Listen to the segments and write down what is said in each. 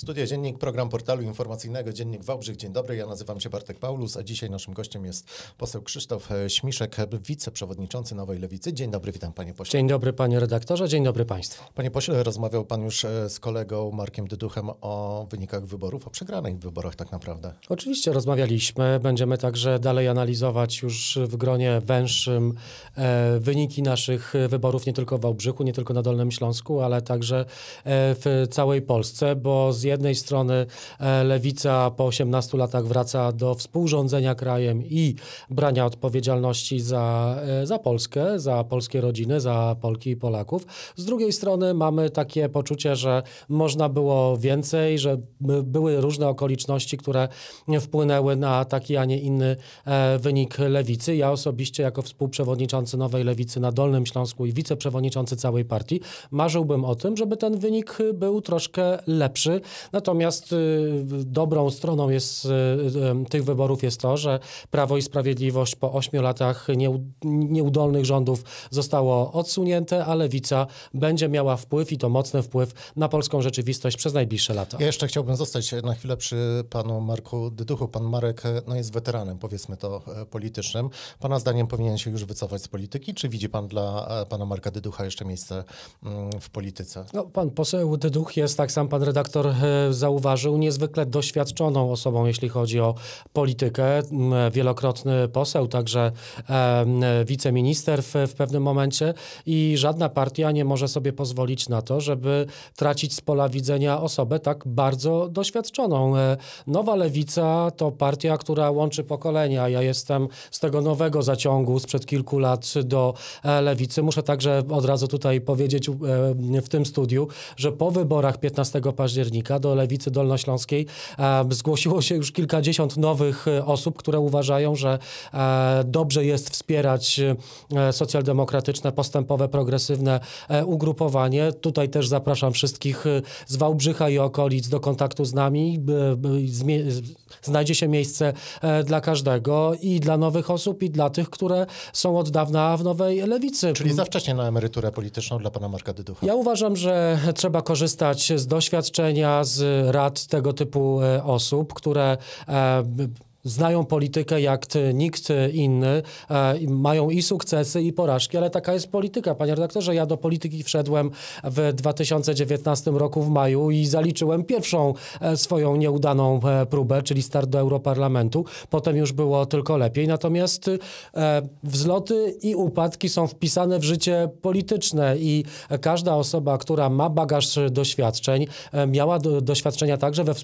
Studia Dziennik, program portalu informacyjnego Dziennik Wałbrzych. Dzień dobry, ja nazywam się Bartek Paulus, a dzisiaj naszym gościem jest poseł Krzysztof e, Śmiszek, wiceprzewodniczący Nowej Lewicy. Dzień dobry, witam panie pośle. Dzień dobry panie redaktorze, dzień dobry państwu. Panie pośle, rozmawiał pan już e, z kolegą Markiem Dyduchem o wynikach wyborów, o przegranych wyborach tak naprawdę. Oczywiście rozmawialiśmy, będziemy także dalej analizować już w gronie węższym e, wyniki naszych wyborów nie tylko w Wałbrzychu, nie tylko na Dolnym Śląsku, ale także w całej Polsce, bo z jednej strony e, lewica po 18 latach wraca do współrządzenia krajem i brania odpowiedzialności za, e, za Polskę, za polskie rodziny, za Polki i Polaków. Z drugiej strony mamy takie poczucie, że można było więcej, że były różne okoliczności, które wpłynęły na taki, a nie inny e, wynik lewicy. Ja osobiście jako współprzewodniczący Nowej Lewicy na Dolnym Śląsku i wiceprzewodniczący całej partii marzyłbym o tym, żeby ten wynik był troszkę lepszy, Natomiast y, dobrą stroną jest, y, y, tych wyborów jest to, że Prawo i Sprawiedliwość po ośmiu latach nieudolnych rządów zostało odsunięte, a Lewica będzie miała wpływ i to mocny wpływ na polską rzeczywistość przez najbliższe lata. Ja jeszcze chciałbym zostać na chwilę przy panu Marku Dyduchu. Pan Marek e, no, jest weteranem, powiedzmy to, e, politycznym. Pana zdaniem powinien się już wycofać z polityki? Czy widzi pan dla e, pana Marka Dyducha jeszcze miejsce mm, w polityce? No, pan poseł Dyduch jest, tak sam pan redaktor zauważył, niezwykle doświadczoną osobą, jeśli chodzi o politykę. Mm, wielokrotny poseł, także e, wiceminister w, w pewnym momencie i żadna partia nie może sobie pozwolić na to, żeby tracić z pola widzenia osobę tak bardzo doświadczoną. E, Nowa Lewica to partia, która łączy pokolenia. Ja jestem z tego nowego zaciągu sprzed kilku lat do e, Lewicy. Muszę także od razu tutaj powiedzieć w tym studiu, że po wyborach 15 października do lewicy dolnośląskiej e, zgłosiło się już kilkadziesiąt nowych e, osób, które uważają, że e, dobrze jest wspierać socjaldemokratyczne, postępowe, progresywne ugrupowanie. Tutaj też zapraszam wszystkich z Wałbrzycha i okolic do kontaktu z nami. Znajdzie się miejsce dla każdego i dla nowych osób, i dla tych, które są od dawna w nowej lewicy. Czyli za wcześnie na emeryturę polityczną dla pana Marka Dyducha. Ja uważam, że trzeba korzystać z doświadczenia, z rad tego typu e, osób, które e, znają politykę jak nikt e, inny, e, mają i sukcesy, i porażki, ale taka jest polityka. Panie redaktorze, ja do polityki wszedłem w 2019 roku w maju i zaliczyłem pierwszą e, swoją nieudaną próbę, czyli start do Europarlamentu. Potem już było tylko lepiej. Natomiast wzloty i upadki są wpisane w życie polityczne i każda osoba, która ma bagaż doświadczeń, miała doświadczenia także we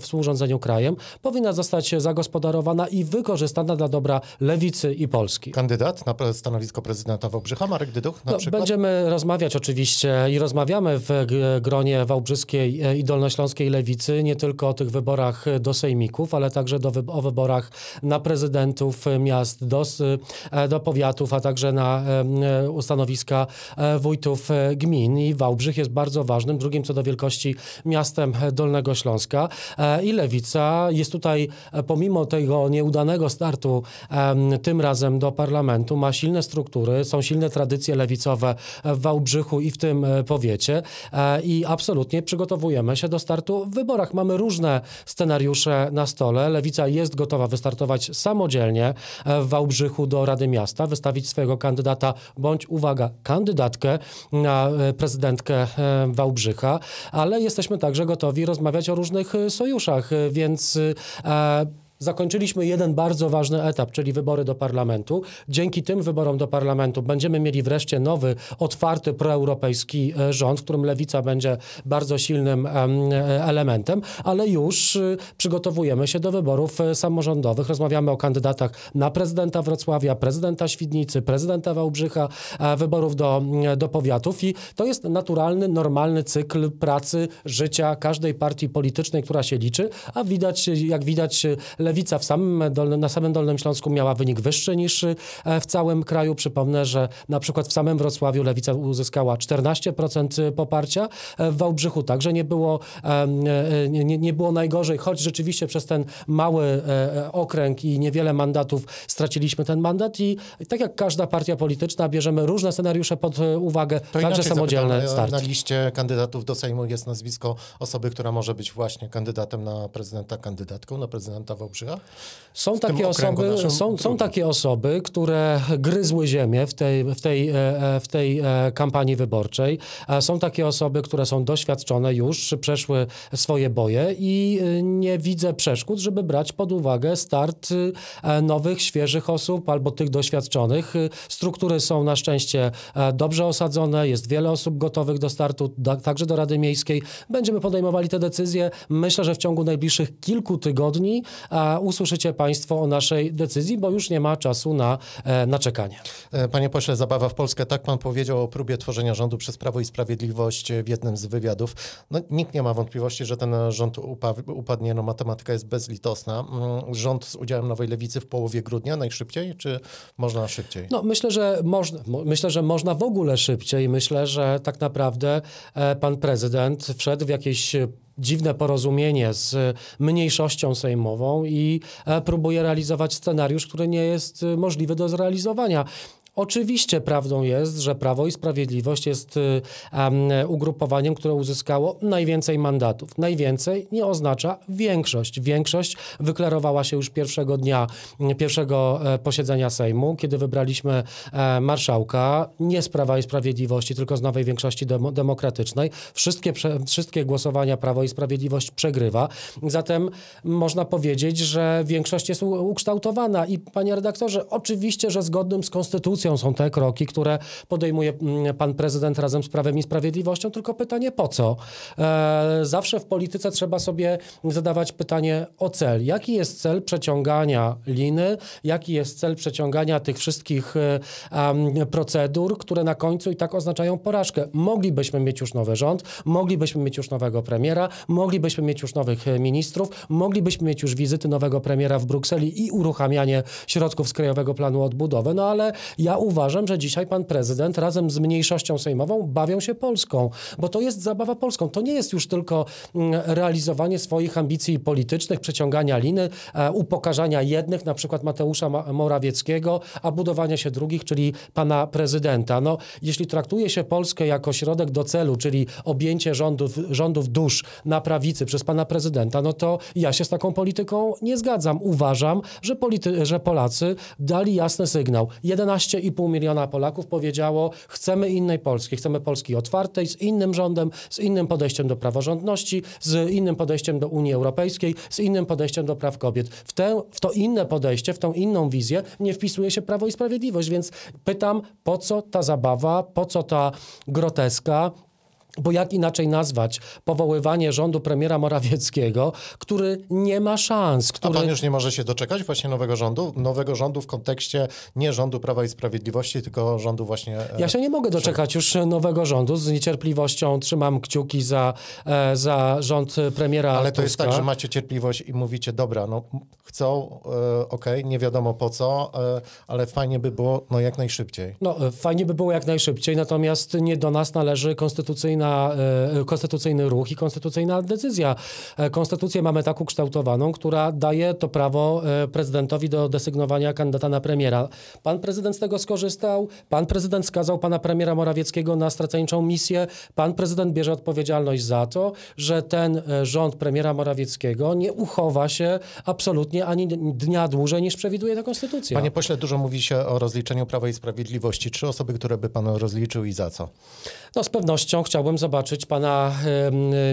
współrządzeniu krajem, powinna zostać zagospodarowana zagospodarowana i wykorzystana dla dobra lewicy i Polski. Kandydat na stanowisko prezydenta Wałbrzycha, Marek Dyduch na no, przykład? Będziemy rozmawiać oczywiście i rozmawiamy w gronie wałbrzyskiej i dolnośląskiej lewicy nie tylko o tych wyborach do sejmików, ale także do, o wyborach na prezydentów miast, do, e, do powiatów, a także na e, stanowiska e, wójtów gmin i Wałbrzych jest bardzo ważnym, drugim co do wielkości miastem Dolnego Śląska i Lewica jest tutaj pomimo tego nieudanego startu tym razem do parlamentu ma silne struktury, są silne tradycje lewicowe w Wałbrzychu i w tym e, powiecie e, i absolutnie przygotowujemy się do startu w wyborach. Mamy różne scenariusze na stole. Lewica jest gotowa wystartować samodzielnie e, w Wałbrzychu do Rady Miasta, wystawić swojego kandydata bądź, uwaga, kandydatkę na prezydentkę Wałbrzycha, ale jesteśmy także gotowi rozmawiać o różnych sojuszach, więc zakończyliśmy jeden bardzo ważny etap, czyli wybory do parlamentu. Dzięki tym wyborom do parlamentu będziemy mieli wreszcie nowy, otwarty, proeuropejski e, rząd, w którym lewica będzie bardzo silnym e, elementem, ale już e, przygotowujemy się do wyborów samorządowych. Rozmawiamy o kandydatach na prezydenta Wrocławia, prezydenta Świdnicy, prezydenta Wałbrzycha, wyborów do, do powiatów i to jest naturalny, normalny cykl pracy, życia każdej partii politycznej, która się liczy, a widać, jak widać, lewica Lewica w samym dolnym, na samym Dolnym Śląsku miała wynik wyższy niż e, w całym kraju. Przypomnę, że na przykład w samym Wrocławiu Lewica uzyskała 14% e, poparcia, e, w Wałbrzychu także nie było, nie, nie było najgorzej, choć rzeczywiście przez ten mały okręg i niewiele mandatów straciliśmy ten mandat i tak jak każda partia polityczna bierzemy różne scenariusze pod uwagę, to także samodzielne zapytam, starty. Na liście kandydatów do Sejmu jest nazwisko osoby, która może być właśnie kandydatem na prezydenta, kandydatką na prezydenta Wałbrzychu. Są takie, osoby, są, są takie osoby, które gryzły ziemię w tej, w, tej, e, e, w tej e, kampanii wyborczej. Są takie osoby, które są doświadczone już, przeszły swoje boje i nie widzę przeszkód, żeby brać pod uwagę start nowych, świeżych osób albo tych doświadczonych. Struktury są na szczęście dobrze osadzone, jest wiele osób gotowych do startu, także do Rady Miejskiej. Będziemy podejmowali te decyzje, myślę, że w ciągu najbliższych kilku tygodni a usłyszycie Państwo o naszej decyzji, bo już nie ma czasu na, e, na czekanie. E, panie pośle, zabawa w Polskę, tak Pan powiedział o próbie tworzenia rządu przez Prawo i Sprawiedliwość e, w jednym z wywiadów. No, nikt nie ma wątpliwości, że ten rząd upadnie, no matematyka jest bezlitosna. Mm, rząd z udziałem Nowej Lewicy w połowie grudnia najszybciej, czy można szybciej? No, myślę, że można, myślę, że można w ogóle szybciej. Myślę, że tak naprawdę pan prezydent wszedł w jakieś dziwne porozumienie z mniejszością sejmową i e, próbuje realizować scenariusz, który nie jest e, możliwy do zrealizowania. Oczywiście prawdą jest, że Prawo i Sprawiedliwość jest um, ugrupowaniem, które uzyskało najwięcej mandatów. Najwięcej nie oznacza większość. Większość wyklarowała się już pierwszego dnia, mm, pierwszego e, posiedzenia Sejmu, kiedy wybraliśmy e, marszałka, nie z Prawa i Sprawiedliwości, tylko z nowej większości dem demokratycznej. Wszystkie, wszystkie głosowania Prawo i Sprawiedliwość przegrywa. Zatem można powiedzieć, że większość jest ukształtowana. I panie redaktorze, oczywiście, że zgodnym z konstytucją konstytucją, są te kroki, które podejmuje mm, pan prezydent razem z Prawem i Sprawiedliwością, tylko pytanie po co? E, zawsze w polityce trzeba sobie zadawać pytanie o cel. Jaki jest cel przeciągania liny? Jaki jest cel przeciągania tych wszystkich e, procedur, które na końcu i tak oznaczają porażkę? Moglibyśmy mieć już nowy rząd, moglibyśmy mieć już nowego premiera, moglibyśmy mieć już nowych e, ministrów, moglibyśmy mieć już wizyty nowego premiera w Brukseli i uruchamianie środków z Krajowego Planu Odbudowy, no ale ja ja uważam, że dzisiaj pan prezydent razem z mniejszością sejmową bawią się Polską, bo to jest zabawa Polską. To nie jest już tylko mm, realizowanie swoich ambicji politycznych, przeciągania liny, e, upokarzania jednych, na przykład Mateusza Morawieckiego, a budowania się drugich, czyli pana prezydenta. No, jeśli traktuje się Polskę jako środek do celu, czyli objęcie rządów, rządów dusz na prawicy przez pana prezydenta, no to ja się z taką polityką nie zgadzam. Uważam, że, polity, że Polacy dali jasny sygnał. 11 pół miliona Polaków powiedziało, chcemy innej Polski, chcemy Polski otwartej, z innym rządem, z innym podejściem do praworządności, z innym podejściem do Unii Europejskiej, z innym podejściem do praw kobiet. W, tę, w to inne podejście, w tą inną wizję nie wpisuje się Prawo i Sprawiedliwość, więc pytam, po co ta zabawa, po co ta groteska, bo jak inaczej nazwać powoływanie rządu premiera Morawieckiego, który nie ma szans, który... A pan już nie może się doczekać właśnie nowego rządu? Nowego rządu w kontekście nie rządu Prawa i Sprawiedliwości, tylko rządu właśnie... E, ja się nie mogę doczekać już nowego rządu. Z niecierpliwością trzymam kciuki za, e, za rząd premiera Ale to Tuska. jest tak, że macie cierpliwość i mówicie, dobra, no chcą, e, okej, okay, nie wiadomo po co, ale fajnie by było, no jak najszybciej. No, fajnie by było jak najszybciej, natomiast nie do nas należy konstytucyjna konstytucyjna, e, konstytucyjny ruch i konstytucyjna decyzja. E, konstytucję mamy tak ukształtowaną, która daje to prawo e, prezydentowi do desygnowania kandydata na premiera. Pan prezydent z tego skorzystał, pan prezydent skazał pana premiera Morawieckiego na straceńczą misję, pan prezydent bierze odpowiedzialność za to, że ten rząd premiera Morawieckiego nie uchowa się absolutnie ani dnia dłużej niż przewiduje ta konstytucja. Panie pośle, dużo mówi się o rozliczeniu Prawa i Sprawiedliwości. Trzy osoby, które by pan rozliczył i za co? No z pewnością chciałbym zobaczyć pana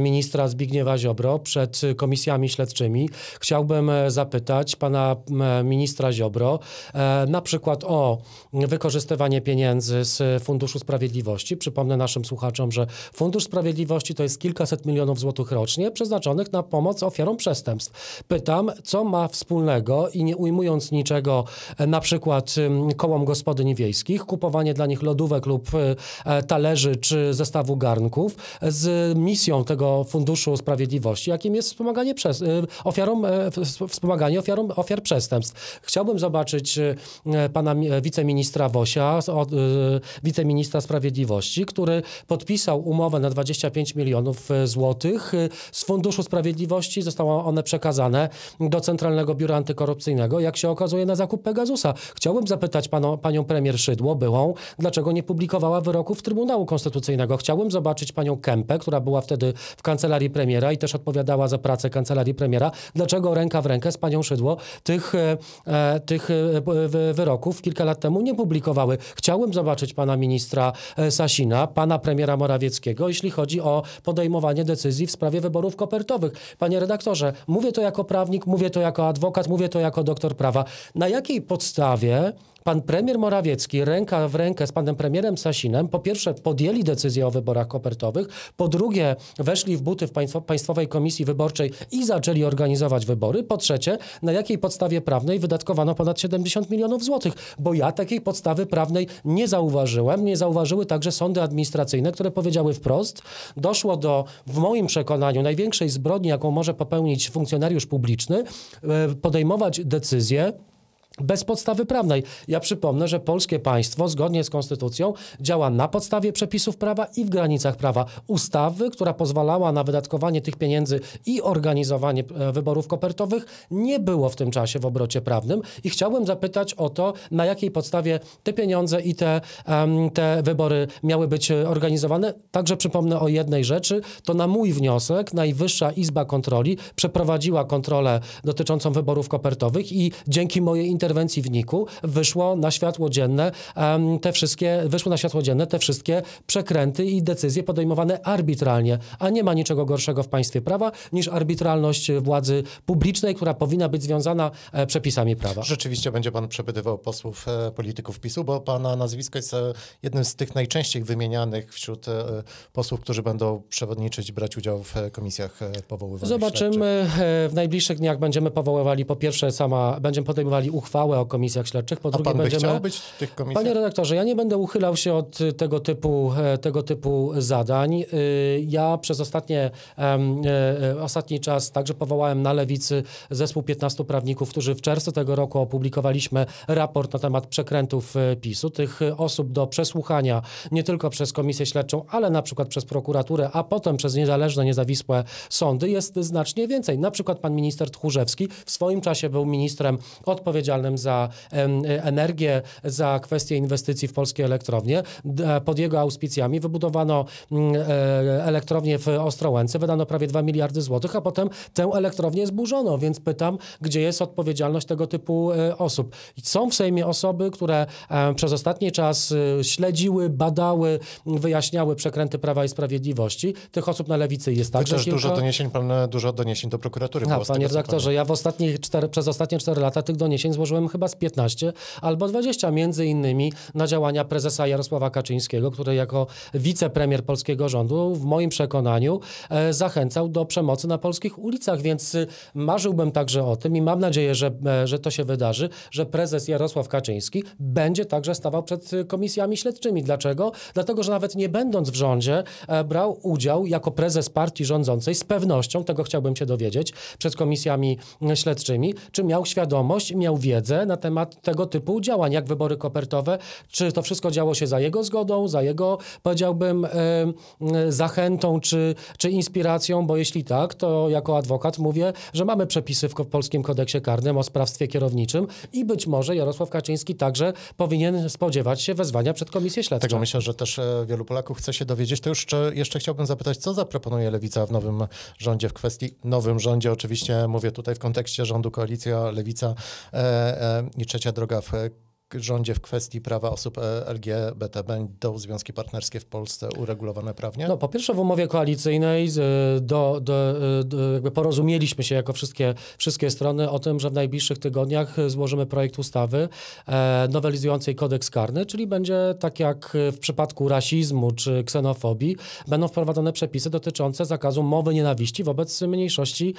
ministra Zbigniewa Ziobro przed komisjami śledczymi. Chciałbym e, zapytać pana ministra Ziobro e, na przykład o wykorzystywanie pieniędzy z Funduszu Sprawiedliwości. Przypomnę naszym słuchaczom, że Fundusz Sprawiedliwości to jest kilkaset milionów złotych rocznie przeznaczonych na pomoc ofiarom przestępstw. Pytam, co ma wspólnego i nie ujmując niczego, e, na przykład kołom gospodyń wiejskich, kupowanie dla nich lodówek lub talerzy czy zestawu garnków, z misją tego Funduszu Sprawiedliwości, jakim jest wspomaganie przez, y, ofiarom, y, wspomaganie ofiarom, ofiar przestępstw. Chciałbym zobaczyć y, pana wiceministra Wosia, wiceministra sprawiedliwości, który podpisał umowę na 25 milionów złotych z Funduszu Sprawiedliwości. Zostały one przekazane do Centralnego Biura Antykorupcyjnego, jak się okazuje, na zakup Pegasusa. Chciałbym zapytać panu, panią premier Szydło, byłą, dlaczego nie publikowała wyroków Trybunału Konstytucyjnego. Chciałbym zobaczyć, panią Kempę, która była wtedy w kancelarii premiera i też odpowiadała za pracę kancelarii premiera. Dlaczego ręka w rękę z panią Szydło tych, e, e, tych e, wyroków kilka lat temu nie publikowały? Chciałem zobaczyć pana ministra Sasina, pana premiera Morawieckiego, jeśli chodzi o podejmowanie decyzji w sprawie wyborów kopertowych. Panie redaktorze, mówię to jako prawnik, mówię to jako adwokat, mówię to jako doktor prawa. Na jakiej podstawie Pan premier Morawiecki ręka w rękę z panem premierem Sasinem po pierwsze podjęli decyzję o wyborach kopertowych, po drugie weszli w buty w państwo, Państwowej Komisji Wyborczej i zaczęli organizować wybory, po trzecie na jakiej podstawie prawnej wydatkowano ponad 70 milionów złotych, bo ja takiej podstawy prawnej nie zauważyłem, nie zauważyły także sądy administracyjne, które powiedziały wprost, doszło do w moim przekonaniu największej zbrodni, jaką może popełnić funkcjonariusz publiczny, e, podejmować decyzje bez podstawy prawnej. Ja przypomnę, że polskie państwo zgodnie z konstytucją działa na podstawie przepisów prawa i w granicach prawa. Ustawy, która pozwalała na wydatkowanie tych pieniędzy i organizowanie e, wyborów kopertowych, nie było w tym czasie w obrocie prawnym i chciałbym zapytać o to, na jakiej podstawie te pieniądze i te, te wybory miały być e, organizowane. Także przypomnę o jednej rzeczy, to na mój wniosek Najwyższa Izba Kontroli przeprowadziła kontrolę dotyczącą wyborów kopertowych i dzięki mojej interwencji w NIK-u wyszło na światło dzienne te wszystkie, wyszły na światło dzienne te wszystkie przekręty i decyzje podejmowane arbitralnie, a nie ma niczego gorszego w państwie prawa niż arbitralność władzy publicznej, która powinna być związana e, przepisami prawa. Rzeczywiście będzie pan przepytywał posłów, e, polityków PiSu, bo pana nazwisko jest e, jednym z tych najczęściej wymienianych wśród posłów, którzy będą przewodniczyć, brać udział w komisjach powoływanych. Zobaczymy. Śledczych. W najbliższych dniach będziemy powoływali, po pierwsze sama, będziemy podejmowali uchwałę, uchwałę o komisjach śledczych. Po A drugie, pan by będziemy... chciał być w tych komisjach? Panie redaktorze, ja nie będę uchylał się od tego typu, e, tego typu zadań. E, ja przez ostatnie, e, ostatni czas także powołałem na lewicy zespół 15 prawników, którzy w czerwcu tego roku opublikowaliśmy raport na temat przekrętów PiSu. Tych osób do przesłuchania nie tylko przez komisję śledczą, ale na przykład przez prokuraturę, a potem przez niezależne, niezawisłe sądy jest znacznie więcej. Na przykład pan minister Tchórzewski w swoim czasie był ministrem odpowiedzialnym odpowiedzialnym za e, energię, za kwestie inwestycji w polskie elektrownie. E, pod jego auspicjami wybudowano mm, e, elektrownię w Ostrołęce, wydano prawie 2 miliardy złotych, a potem tę elektrownię zburzono, więc pytam, gdzie jest odpowiedzialność tego typu osób. Są w Sejmie osoby, które przez ostatni czas śledziły, badały, wyjaśniały przekręty Prawa i Sprawiedliwości. Tych osób na lewicy jest także Też dużo doniesień, pan, dużo doniesień do prokuratury. A, panie redaktorze, ja w ostatnich cztery, przez ostatnie 4 lata tych doniesień złożyłem przełożyłem chyba z 15 albo 20, między innymi na działania prezesa Jarosława Kaczyńskiego, który jako wicepremier polskiego rządu w moim przekonaniu e, zachęcał do przemocy na polskich ulicach, więc y, marzyłbym także o tym i mam nadzieję, że, e, że to się wydarzy, że prezes Jarosław Kaczyński będzie także stawał przed komisjami śledczymi. Dlaczego? Dlatego, że nawet nie będąc w rządzie, e, brał udział jako prezes partii rządzącej z pewnością, tego chciałbym się dowiedzieć, przed komisjami śledczymi, czy miał świadomość, miał wiedzę, wiedzę na temat tego typu działań, jak wybory kopertowe, czy to wszystko działo się za jego zgodą, za jego, powiedziałbym, e, e, zachętą czy, czy inspiracją, bo jeśli tak, to jako adwokat mówię, że mamy przepisy w polskim kodeksie karnym o sprawstwie kierowniczym i być może Jarosław Kaczyński także powinien spodziewać się wezwania przed komisję śledczą. Tego myślę, że też e, wielu Polaków chce się dowiedzieć. To już jeszcze chciałbym zapytać, co zaproponuje Lewica w nowym rządzie w kwestii, nowym rządzie oczywiście, mówię tutaj w kontekście rządu Koalicja Lewica E, e, i trzecia droga w rządzie w kwestii prawa osób e, LGBT będą związki partnerskie w Polsce uregulowane prawnie? No, po pierwsze w umowie koalicyjnej do, do, do, jakby porozumieliśmy się jako wszystkie, wszystkie strony o tym, że w najbliższych tygodniach złożymy projekt ustawy e, nowelizującej kodeks karny, czyli będzie tak jak w przypadku rasizmu czy ksenofobii, będą wprowadzone przepisy dotyczące zakazu mowy nienawiści wobec mniejszości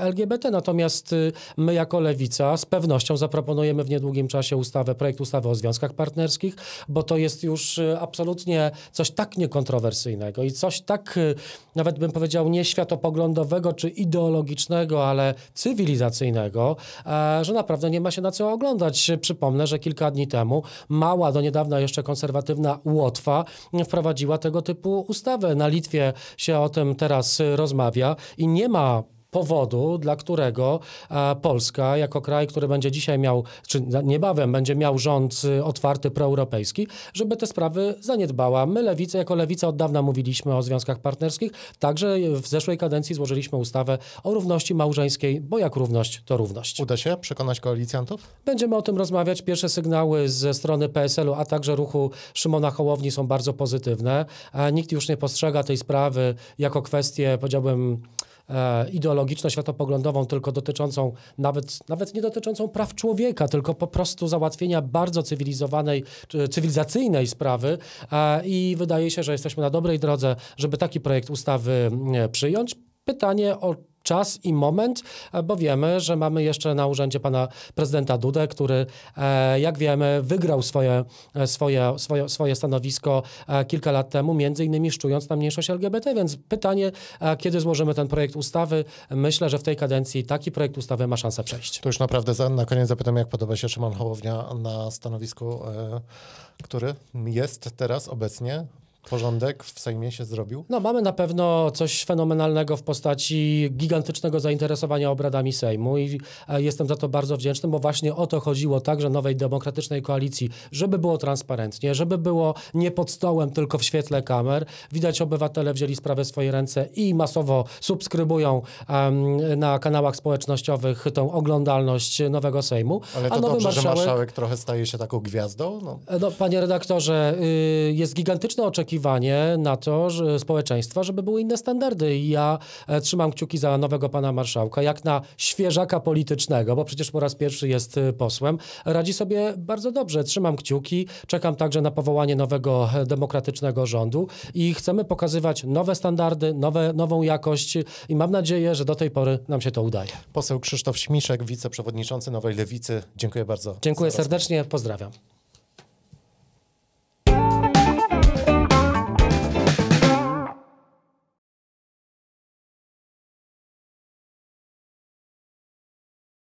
LGBT. Natomiast my jako Lewica z pewnością zaproponujemy w niedługim czasie ustawę, ustawę, projekt ustawy o związkach partnerskich, bo to jest już y, absolutnie coś tak niekontrowersyjnego i coś tak, y, nawet bym powiedział, nie światopoglądowego czy ideologicznego, ale cywilizacyjnego, e, że naprawdę nie ma się na co oglądać. Przypomnę, że kilka dni temu mała, do niedawna jeszcze konserwatywna Łotwa wprowadziła tego typu ustawę. Na Litwie się o tym teraz rozmawia i nie ma powodu, dla którego e, Polska, jako kraj, który będzie dzisiaj miał, czy niebawem będzie miał rząd y, otwarty proeuropejski, żeby te sprawy zaniedbała. My, Lewica, jako Lewica od dawna mówiliśmy o związkach partnerskich, także w zeszłej kadencji złożyliśmy ustawę o równości małżeńskiej, bo jak równość, to równość. Uda się przekonać koalicjantów? Będziemy o tym rozmawiać. Pierwsze sygnały ze strony PSL-u, a także ruchu Szymona Hołowni są bardzo pozytywne. E, nikt już nie postrzega tej sprawy jako kwestię, powiedziałbym, E, ideologiczno-światopoglądową, tylko dotyczącą, nawet, nawet nie dotyczącą praw człowieka, tylko po prostu załatwienia bardzo cywilizowanej, cywilizacyjnej sprawy e, i wydaje się, że jesteśmy na dobrej drodze, żeby taki projekt ustawy mm, przyjąć. Pytanie o czas i moment, e, bo wiemy, że mamy jeszcze na urzędzie pana prezydenta Dudę, który, e, jak wiemy, wygrał swoje, e, swoje, swoje, swoje stanowisko kilka lat temu, między innymi szczując na mniejszość LGBT, więc pytanie, kiedy złożymy ten projekt ustawy? Myślę, że w tej kadencji taki projekt ustawy ma szansę przejść. To już naprawdę na koniec zapytam, jak podoba się Szymon Hołownia na stanowisku, który jest teraz obecnie Porządek w Sejmie się zrobił? No mamy na pewno coś fenomenalnego w postaci gigantycznego zainteresowania obradami Sejmu i e, jestem za to bardzo wdzięczny, bo właśnie o to chodziło także Nowej Demokratycznej Koalicji, żeby było transparentnie, żeby było nie pod stołem, tylko w świetle kamer. Widać obywatele wzięli sprawę w swoje ręce i masowo subskrybują um, na kanałach społecznościowych tą oglądalność Nowego Sejmu. Ale to A dobrze, marszałek... że marszałek trochę staje się taką gwiazdą? No, e, no panie redaktorze, y, jest gigantyczne oczekiwanie oczekiwanie na to że społeczeństwa, żeby były inne standardy. I ja e, trzymam kciuki za nowego pana marszałka, jak na świeżaka politycznego, bo przecież po raz pierwszy jest e, posłem. Radzi sobie bardzo dobrze. Trzymam kciuki, czekam także na powołanie nowego e, demokratycznego rządu i chcemy pokazywać nowe standardy, nowe, nową jakość i mam nadzieję, że do tej pory nam się to udaje. Poseł Krzysztof Śmiszek, wiceprzewodniczący Nowej Lewicy. Dziękuję bardzo. Dziękuję serdecznie, pozdrawiam.